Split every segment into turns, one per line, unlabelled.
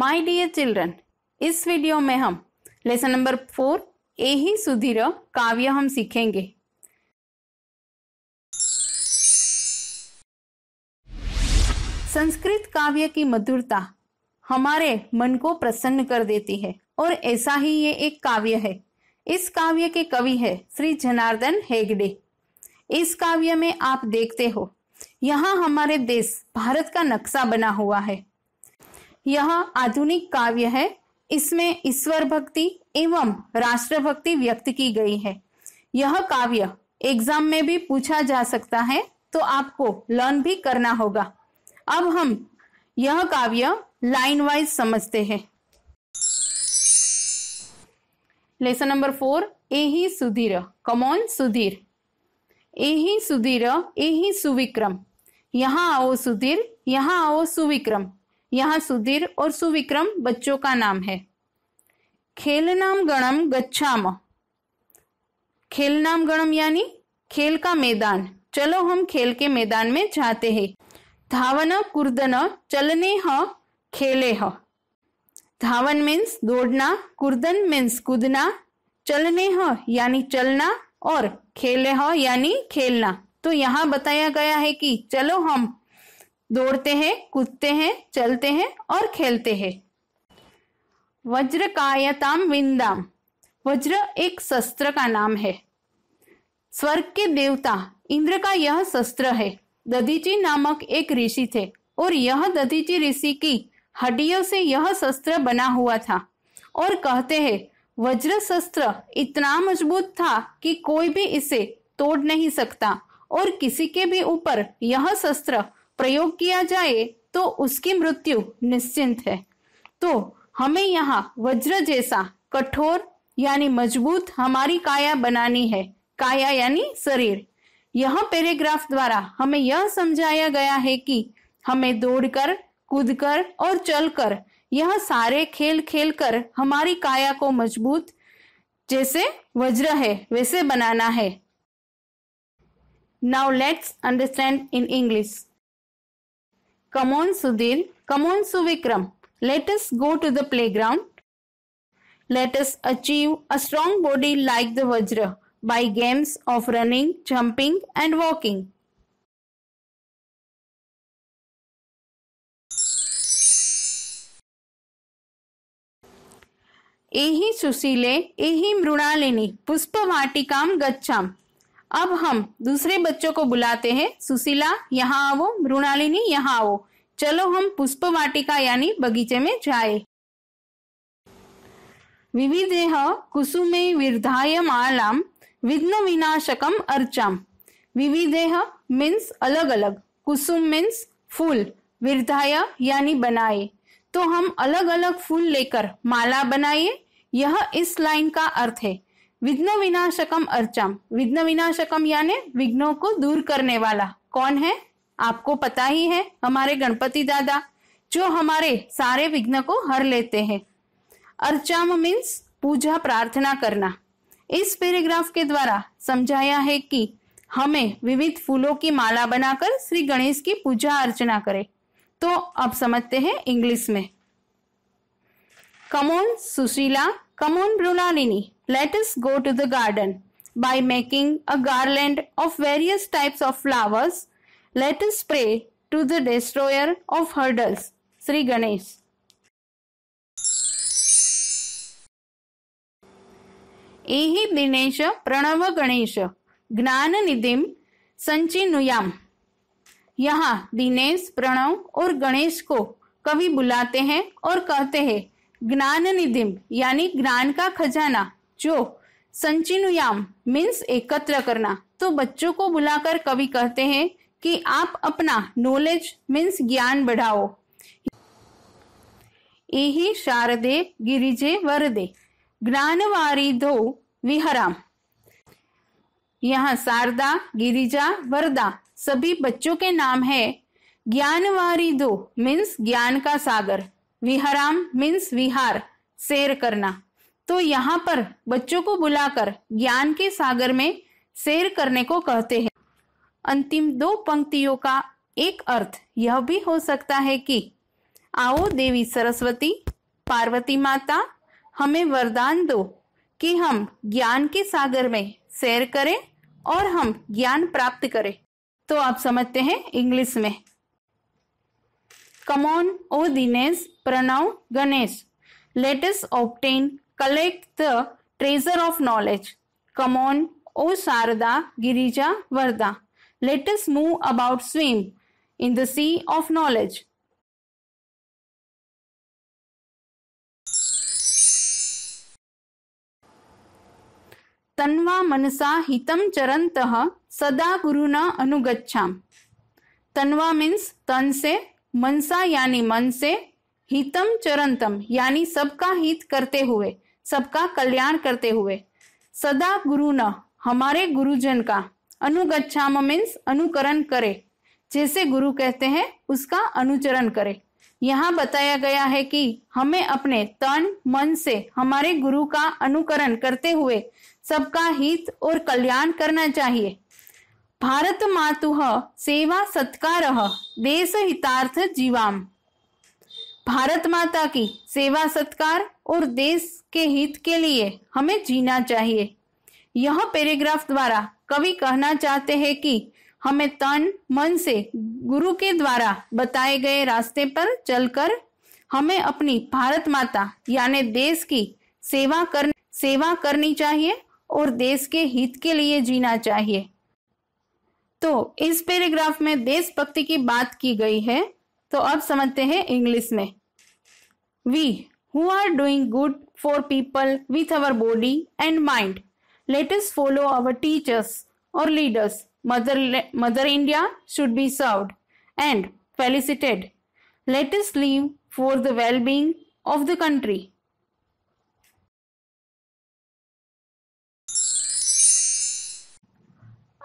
My dear children इस video में हम लेसन नंबर फोर ए ही सुधीर काव्य हम सीखेंगे संस्कृत काव्य की मधुरता हमारे मन को प्रसन्न कर देती है और ऐसा ही ये एक काव्य है इस काव्य के कवि है श्री जनार्दन हेगडे इस काव्य में आप देखते हो यहाँ हमारे देश भारत का नक्शा बना हुआ है यह आधुनिक काव्य है इसमें ईश्वर भक्ति एवं राष्ट्रभक्ति व्यक्त की गई है यह काव्य एग्जाम में भी पूछा जा सकता है तो आपको लर्न भी करना होगा अब हम यह काव्य लाइन वाइज समझते हैं लेसन नंबर फोर एही सुधीर कमोन सुधीर एही सुधीर एही सुविक्रम यहाँ आओ सुधीर यहाँ आओ सुविक्रम यहाँ सुधीर और सुविक्रम बच्चों का नाम है खेल नाम गणम गच्छाम नाम गणम यानी खेल का मैदान चलो हम खेल के मैदान में जाते हैं धावन कुर्दन चलने ह खेले ह धावन मीन्स दौड़ना कुर्दन मीन्स कूदना चलने ह यानी चलना और खेले ह यानी खेलना तो यहाँ बताया गया है कि चलो हम दौड़ते हैं कूदते हैं चलते हैं और खेलते हैं वज्र कायताम विंदाम वज्र एक शस्त्र का नाम है स्वर्ग के देवता इंद्र का यह शस्त्र है दधीची नामक एक ऋषि थे और यह दधीची ऋषि की हड्डियों से यह शस्त्र बना हुआ था और कहते हैं वज्र शस्त्र इतना मजबूत था कि कोई भी इसे तोड़ नहीं सकता और किसी के भी ऊपर यह शस्त्र प्रयोग किया जाए तो उसकी मृत्यु निश्चिंत है तो हमें यहाँ वज्र जैसा कठोर यानी मजबूत हमारी काया बनानी है काया यानी शरीर यह पैराग्राफ द्वारा हमें यह समझाया गया है कि हमें दौड़कर कूदकर और चलकर यह सारे खेल खेल कर हमारी काया को मजबूत जैसे वज्र है वैसे बनाना है now let's understand in English Come on, Sudhir. Come on, Suvikram. Let us go to the playground. Let us achieve a strong body like the Vajra by games of running, jumping, and walking. एहि सुशीले एहि मृणालिनी पुष्पवाटिकां गच्छामि अब हम दूसरे बच्चों को बुलाते हैं सुशीला यहाँ आओ मृणालिनी यहाँ आओ चलो हम पुष्प वाटिका यानी बगीचे में जाए विविधेह कुसुमे विधाय मालाम विघ्न विनाशकम अर्चाम विविधेह मीन्स अलग अलग कुसुम मीन्स फूल विर्धाय यानी बनाए तो हम अलग अलग फूल लेकर माला बनाए यह इस लाइन का अर्थ है विघ्न विनाशकम अर्चम विघ्न विनाशकम यानी विघ्नों को दूर करने वाला कौन है आपको पता ही है हमारे गणपति दादा जो हमारे सारे विघ्न को हर लेते हैं अर्चाम मीन्स पूजा प्रार्थना करना इस पैराग्राफ के द्वारा समझाया है कि हमें विविध फूलों की माला बनाकर श्री गणेश की पूजा अर्चना करें तो अब समझते हैं इंग्लिश में कमोन सुशीला कमोन ब्रुलालिनी let us go to the garden. By making a garland of various types of flowers, let us pray to the destroyer of hurdles, Sri Ganesh. एहि दिनेश प्रणव गणेश ज्ञान निधिम संचिनुयाम यहाँ दिनेश प्रणव और गणेश को कवि बुलाते हैं और कहते हैं ज्ञान निधिम यानी ज्ञान का खजाना जो संचिनुयाम मीन्स एकत्र करना तो बच्चों को बुलाकर कवि कहते हैं कि आप अपना नॉलेज मीन्स ज्ञान बढ़ाओ एहि शारदे गिरिजे वरदे दो विहराम यहाँ शारदा गिरिजा वरदा सभी बच्चों के नाम है दो मीन्स ज्ञान का सागर विहराम मीन्स विहार शेर करना तो यहाँ पर बच्चों को बुलाकर ज्ञान के सागर में शेर करने को कहते हैं अंतिम दो पंक्तियों का एक अर्थ यह भी हो सकता है कि आओ देवी सरस्वती पार्वती माता हमें वरदान दो कि हम ज्ञान के सागर में शेर करें और हम ज्ञान प्राप्त करें तो आप समझते हैं इंग्लिश में कमोन ओ Dinesh Pranav Ganesh let us obtain collect the treasure of knowledge. Come on, O Sarada, Girija, Varda. Let us move about swim in the sea of knowledge. तन्वा मनसा हितम चरंत सदा गुरु न अनुगच्छाम तन्वा मीन्स तन से मनसा यानी मन से हितम चरंतम यानी सबका हित करते हुए सबका कल्याण करते हुए सदा गुरु न हमारे गुरुजन का अनुगच्छाम मीन्स अनुकरण करे जैसे गुरु कहते हैं उसका अनुचरण करे यहाँ बताया गया है कि हमें अपने तन मन से हमारे गुरु का अनुकरण करते हुए सबका हित और कल्याण करना चाहिए भारत मातु सेवा सत्कार देश हितार्थ जीवाम भारत माता की सेवा सत्कार और देश के हित के लिए हमें जीना चाहिए यह पैराग्राफ द्वारा कवि कहना चाहते हैं कि हमें तन मन से गुरु के द्वारा बताए गए रास्ते पर चलकर हमें अपनी भारत माता यानी देश की सेवा कर सेवा करनी चाहिए और देश के हित के लिए जीना चाहिए तो इस पैराग्राफ में देशभक्ति की बात की गई है तो अब समझते हैं इंग्लिश में we who are doing good for people with our body and mind. Let us follow our teachers or leaders. Mother, Mother India should be served and felicitated. Let us live for the well being of the country.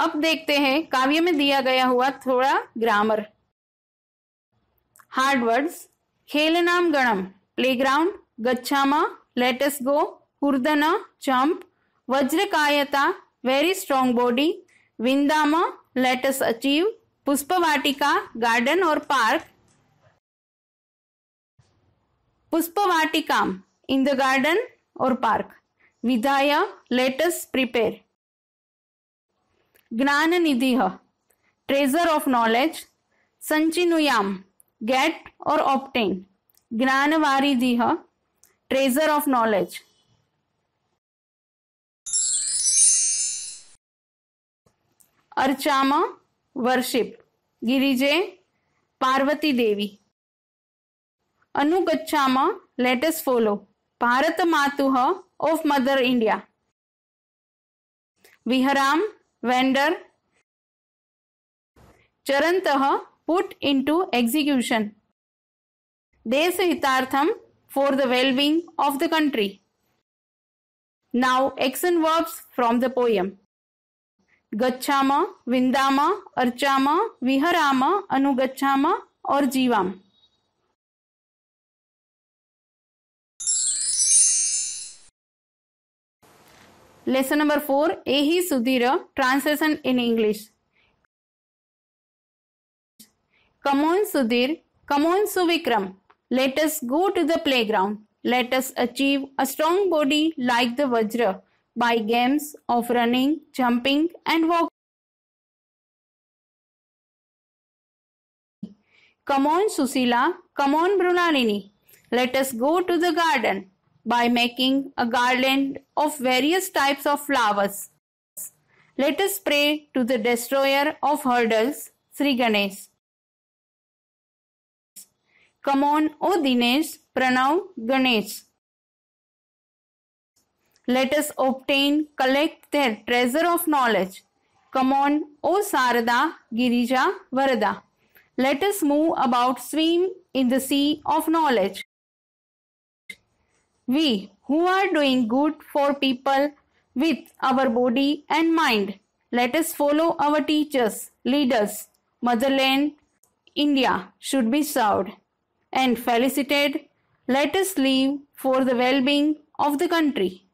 अब देखते हैं काव्य में दिया गया हुआ थोड़ा grammar hard words नाम गणम प्लेग्राउण्ड् गच्छामः लेटस गो कुर्दन जंप वज्रकायता वेरी स्ट्रांग बॉडी विंदामा लेटस अचीव पुष्पवाटिका गार्डन और पार्क पुष्पवाटिका इन द गार्डन और पार्क विधाय लेटस प्रिपेयर ज्ञान निधि ट्रेजर ऑफ नॉलेज संचिनुयाम गेट और ऑप्टेन ज्ञानवारिधि ट्रेजर ऑफ नॉलेज अर्चामा वर्शिप गिरिजे पार्वती देवी अनुगच्छामा लेटेस्ट फॉलो भारत मातु ऑफ मदर इंडिया विहराम वेंडर चरणतः पुट into एक्सिक्यूशन देश हितार्थम for the wellbeing of the country now action verbs from the poem गच्छाम विंदाम अर्चाम विहराम अनुगच्छाम और जीवाम लेसन नंबर फोर ए ही Sudhir translation in English come on Sudhir come on Suvikram Let us go to the playground. Let us achieve a strong body like the Vajra by games of running, jumping, and walking. Come on, Susila. Come on, Brunalini. Let us go to the garden by making a garland of various types of flowers. Let us pray to the destroyer of hurdles, Sri Ganesh. Come on, O Dinesh, Pranav, Ganesh. Let us obtain, collect their treasure of knowledge. Come on, O Sarada, Girija, Varada. Let us move about, swim in the sea of knowledge. We who are doing good for people with our body and mind. Let us follow our teachers, leaders, motherland, India should be served and felicitated, let us live for the well being of the country.